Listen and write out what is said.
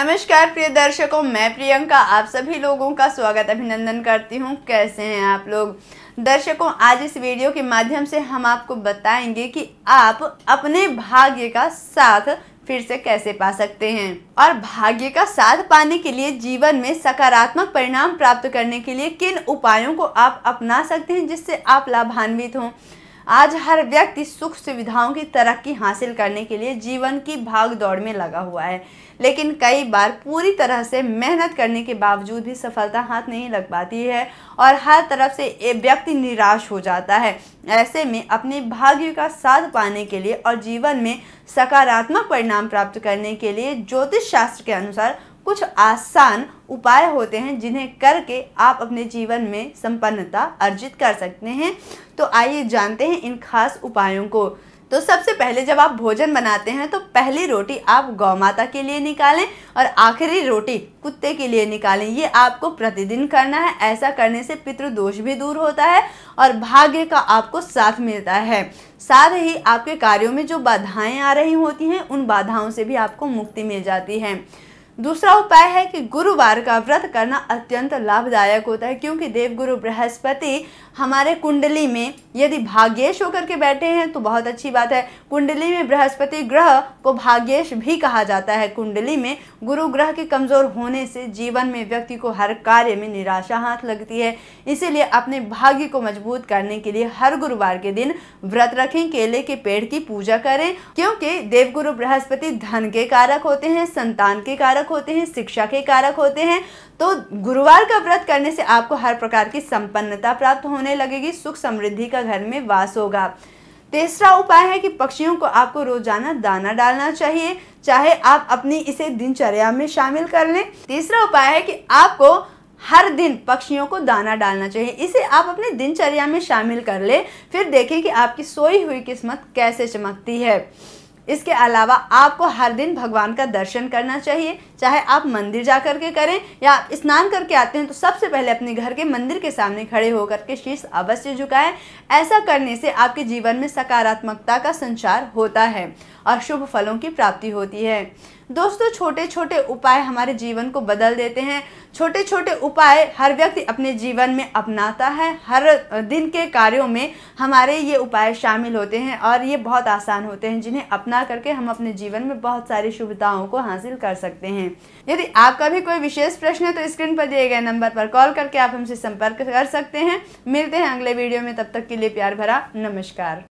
नमस्कार प्रिय दर्शकों मैं प्रियंका आप सभी लोगों का स्वागत अभिनंदन करती हूँ कैसे हैं आप लोग दर्शकों आज इस वीडियो के माध्यम से हम आपको बताएंगे कि आप अपने भाग्य का साथ फिर से कैसे पा सकते हैं और भाग्य का साथ पाने के लिए जीवन में सकारात्मक परिणाम प्राप्त करने के लिए किन उपायों को आप अपना सकते हैं जिससे आप लाभान्वित हों आज हर व्यक्ति सुख सुविधाओं की तरक्की हासिल करने के लिए जीवन की भाग दौड़ में लगा हुआ है लेकिन कई बार पूरी तरह से मेहनत करने के बावजूद भी सफलता हाथ नहीं लग पाती है और हर तरफ से एक व्यक्ति निराश हो जाता है ऐसे में अपने भाग्य का साथ पाने के लिए और जीवन में सकारात्मक परिणाम प्राप्त करने के लिए ज्योतिष शास्त्र के अनुसार कुछ आसान उपाय होते हैं जिन्हें करके आप अपने जीवन में संपन्नता अर्जित कर सकते हैं तो आइए जानते हैं इन खास उपायों को तो सबसे पहले जब आप भोजन बनाते हैं तो पहली रोटी आप गौ माता के लिए निकालें और आखिरी रोटी कुत्ते के लिए निकालें ये आपको प्रतिदिन करना है ऐसा करने से पितृदोष भी दूर होता है और भाग्य का आपको साथ मिलता है साथ ही आपके कार्यों में जो बाधाएं आ रही होती हैं उन बाधाओं से भी आपको मुक्ति मिल जाती है दूसरा उपाय है कि गुरुवार का व्रत करना अत्यंत लाभदायक होता है क्योंकि देवगुरु बृहस्पति हमारे कुंडली में यदि भाग्येश होकर के बैठे हैं तो बहुत अच्छी बात है कुंडली में बृहस्पति ग्रह को भाग्येश भी कहा जाता है कुंडली में गुरु ग्रह के कमज़ोर होने से जीवन में व्यक्ति को हर कार्य में निराशा हाथ लगती है इसीलिए अपने भाग्य को मजबूत करने के लिए हर गुरुवार के दिन व्रत रखें केले के पेड़ की पूजा करें क्योंकि देवगुरु बृहस्पति धन के कारक होते हैं संतान के कारक कारक होते हैं शिक्षा के कारक होते हैं तो गुरुवार का व्रत करने से आपको हर प्रकार की संपन्नता प्राप्त होने लगेगी सुख समृद्धि का घर में वास होगा तीसरा उपाय है कि पक्षियों को आपको रोजाना दाना डालना चाहिए चाहे आप अपनी इसे दिनचर्या में शामिल कर लें तीसरा उपाय है कि आपको हर दिन पक्षियों को दाना डालना चाहिए इसे आप अपने दिनचर्या में शामिल कर लें फिर देखें कि आपकी सोई हुई किस्मत कैसे चमकती है इसके अलावा आपको हर दिन भगवान का दर्शन करना चाहिए चाहे आप मंदिर जा कर के करें या आप स्नान करके आते हैं तो सबसे पहले अपने घर के मंदिर के सामने खड़े होकर के शीश अवश्य झुकाएं ऐसा करने से आपके जीवन में सकारात्मकता का संचार होता है और शुभ फलों की प्राप्ति होती है दोस्तों छोटे छोटे उपाय हमारे जीवन को बदल देते हैं छोटे छोटे उपाय हर व्यक्ति अपने जीवन में अपनाता है हर दिन के कार्यों में हमारे ये उपाय शामिल होते हैं और ये बहुत आसान होते हैं जिन्हें अपना करके हम अपने जीवन में बहुत सारी शुभताओं को हासिल कर सकते हैं हैं यदि आपका भी कोई विशेष प्रश्न है तो स्क्रीन पर दिए गए नंबर पर कॉल करके आप हमसे संपर्क कर सकते हैं मिलते हैं अगले वीडियो में तब तक के लिए प्यार भरा नमस्कार